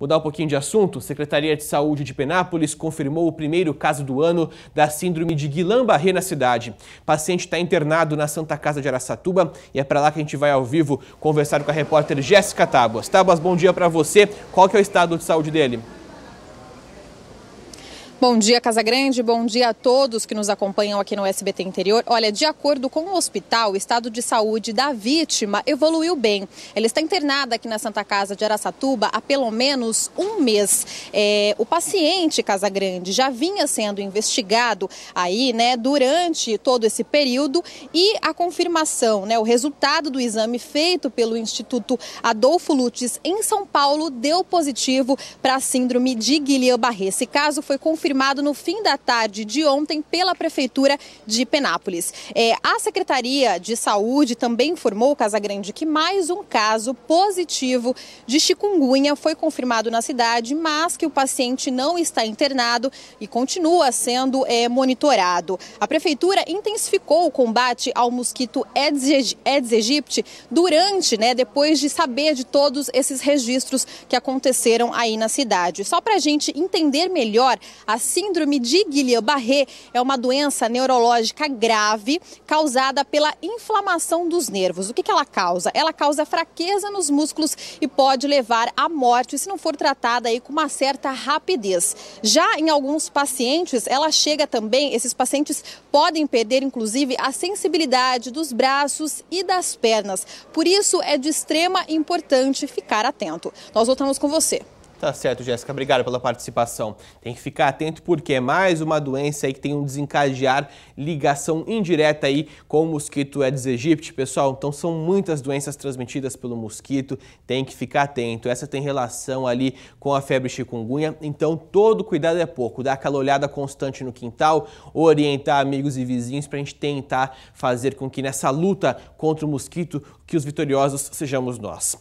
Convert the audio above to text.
Mudar um pouquinho de assunto, Secretaria de Saúde de Penápolis confirmou o primeiro caso do ano da síndrome de Guillain-Barré na cidade. O paciente está internado na Santa Casa de Araçatuba e é para lá que a gente vai ao vivo conversar com a repórter Jéssica Tábuas. Tábuas, bom dia para você. Qual que é o estado de saúde dele? Bom dia, Casa Grande. Bom dia a todos que nos acompanham aqui no SBT Interior. Olha, de acordo com o hospital, o estado de saúde da vítima evoluiu bem. Ela está internada aqui na Santa Casa de Araçatuba há pelo menos um mês. É, o paciente, Casa Grande, já vinha sendo investigado aí, né, durante todo esse período e a confirmação, né, o resultado do exame feito pelo Instituto Adolfo Lutz em São Paulo deu positivo para a síndrome de Guillain-Barré. Esse caso foi confirmado confirmado no fim da tarde de ontem pela Prefeitura de Penápolis. É, a Secretaria de Saúde também informou, Casa Grande, que mais um caso positivo de chikungunya foi confirmado na cidade, mas que o paciente não está internado e continua sendo é, monitorado. A Prefeitura intensificou o combate ao mosquito Aedes, aegypti durante, né, depois de saber de todos esses registros que aconteceram aí na cidade. Só para a gente entender melhor a a síndrome de Guillain-Barré é uma doença neurológica grave causada pela inflamação dos nervos. O que, que ela causa? Ela causa fraqueza nos músculos e pode levar à morte se não for tratada aí com uma certa rapidez. Já em alguns pacientes, ela chega também, esses pacientes podem perder inclusive a sensibilidade dos braços e das pernas. Por isso é de extrema importância ficar atento. Nós voltamos com você. Tá certo, Jéssica. Obrigado pela participação. Tem que ficar atento porque é mais uma doença aí que tem um desencadear ligação indireta aí com o mosquito Aedes aegypti, pessoal. Então são muitas doenças transmitidas pelo mosquito. Tem que ficar atento. Essa tem relação ali com a febre chikungunya. Então todo cuidado é pouco. Dar aquela olhada constante no quintal, orientar amigos e vizinhos para a gente tentar fazer com que nessa luta contra o mosquito que os vitoriosos sejamos nós.